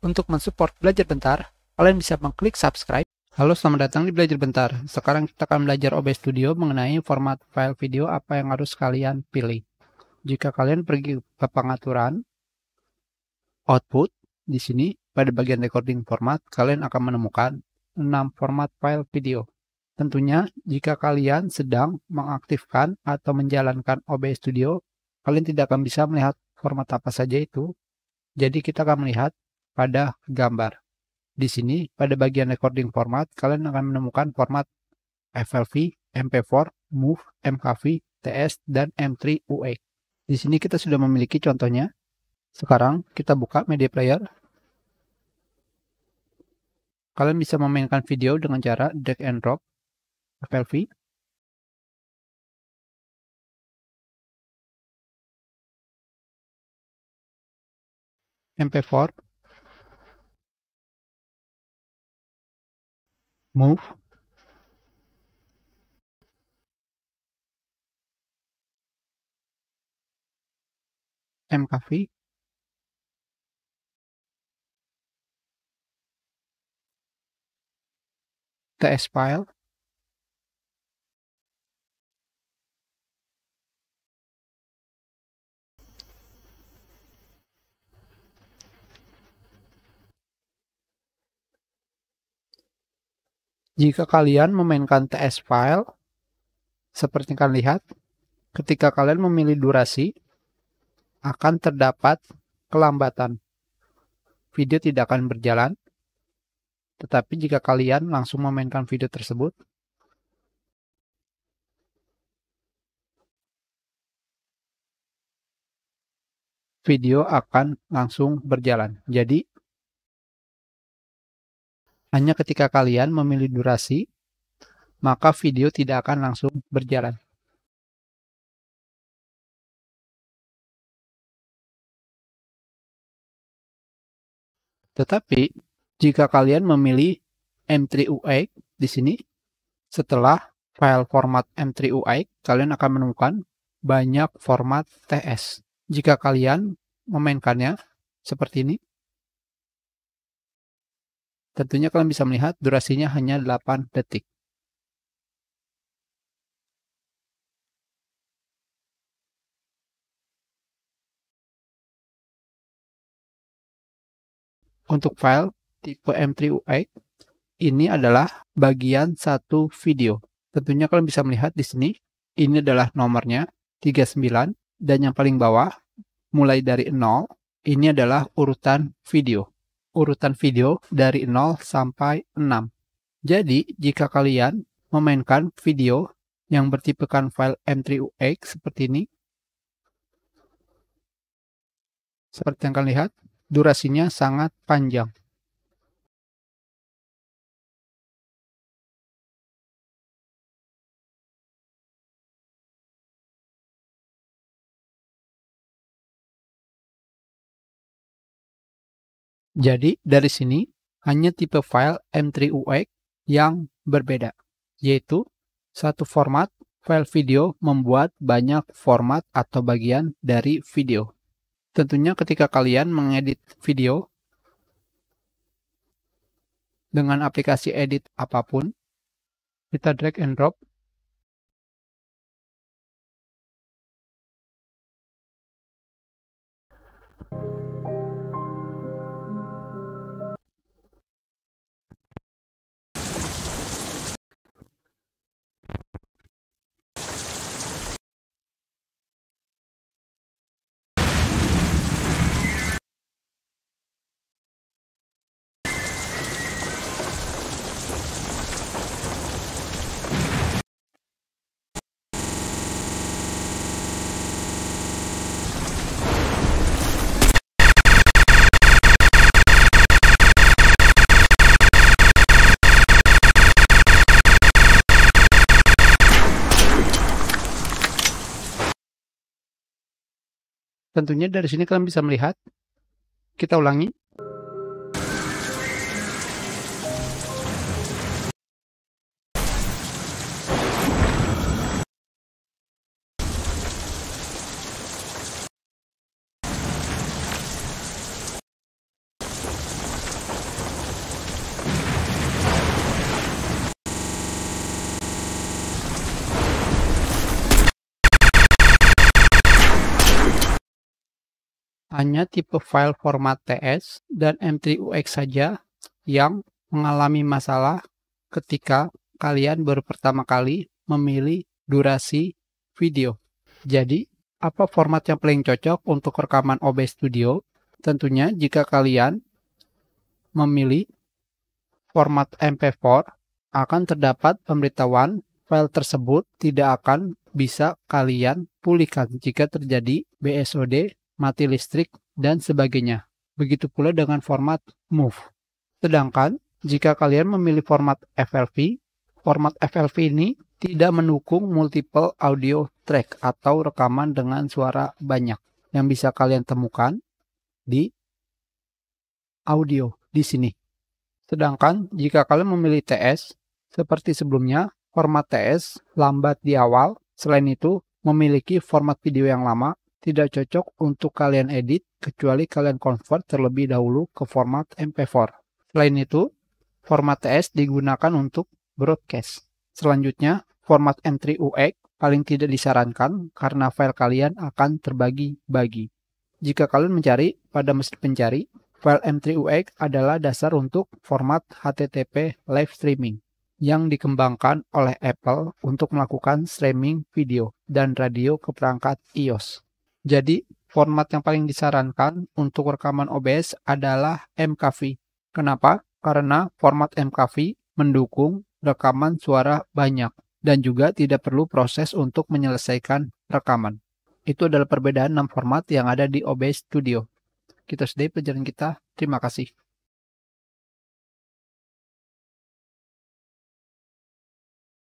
Untuk mensupport Belajar Bentar, kalian bisa mengklik subscribe. Halo, selamat datang di Belajar Bentar. Sekarang kita akan belajar OBS Studio mengenai format file video apa yang harus kalian pilih. Jika kalian pergi ke pengaturan, output, di sini pada bagian recording format, kalian akan menemukan 6 format file video. Tentunya, jika kalian sedang mengaktifkan atau menjalankan OBS Studio, kalian tidak akan bisa melihat format apa saja itu. Jadi kita akan melihat pada gambar. Di sini, pada bagian recording format, kalian akan menemukan format FLV, MP4, MOV, MKV, TS, dan M3 UA. E. Di sini kita sudah memiliki contohnya. Sekarang kita buka media player. Kalian bisa memainkan video dengan cara drag and drop FLV. MP4 move empathy the S aspire Jika kalian memainkan TS file, seperti kalian lihat, ketika kalian memilih durasi, akan terdapat kelambatan. Video tidak akan berjalan, tetapi jika kalian langsung memainkan video tersebut, video akan langsung berjalan. Jadi, hanya ketika kalian memilih durasi, maka video tidak akan langsung berjalan. Tetapi, jika kalian memilih M3UI di sini, setelah file format M3UI, kalian akan menemukan banyak format TS. Jika kalian memainkannya seperti ini, Tentunya kalian bisa melihat durasinya hanya 8 detik. Untuk file tipe M3UI, ini adalah bagian satu video. Tentunya kalian bisa melihat di sini, ini adalah nomornya 39, dan yang paling bawah, mulai dari 0, ini adalah urutan video urutan video dari 0 sampai 6. Jadi, jika kalian memainkan video yang bertipekan file M3UX seperti ini, seperti yang kalian lihat, durasinya sangat panjang. Jadi dari sini hanya tipe file M3UX yang berbeda, yaitu satu format file video membuat banyak format atau bagian dari video. Tentunya ketika kalian mengedit video dengan aplikasi edit apapun, kita drag and drop Tentunya dari sini kalian bisa melihat, kita ulangi, hanya tipe file format TS dan M3UX saja yang mengalami masalah ketika kalian baru pertama kali memilih durasi video. Jadi, apa format yang paling cocok untuk rekaman OBS Studio? Tentunya jika kalian memilih format MP4, akan terdapat pemberitahuan file tersebut tidak akan bisa kalian pulihkan jika terjadi BSOD mati listrik, dan sebagainya. Begitu pula dengan format MOVE. Sedangkan, jika kalian memilih format FLV, format FLV ini tidak mendukung multiple audio track atau rekaman dengan suara banyak yang bisa kalian temukan di audio di sini. Sedangkan jika kalian memilih TS, seperti sebelumnya, format TS lambat di awal. Selain itu, memiliki format video yang lama tidak cocok untuk kalian edit kecuali kalian convert terlebih dahulu ke format MP4. Selain itu, format TS digunakan untuk broadcast. Selanjutnya, format entry UX paling tidak disarankan karena file kalian akan terbagi-bagi. Jika kalian mencari pada mesin pencari, file m entry UX adalah dasar untuk format HTTP live streaming yang dikembangkan oleh Apple untuk melakukan streaming video dan radio ke perangkat iOS. Jadi format yang paling disarankan untuk rekaman OBS adalah MKV. Kenapa? Karena format MKV mendukung rekaman suara banyak dan juga tidak perlu proses untuk menyelesaikan rekaman. Itu adalah perbedaan 6 format yang ada di OBS Studio. Kita gitu sudahi pelajaran kita. Terima kasih.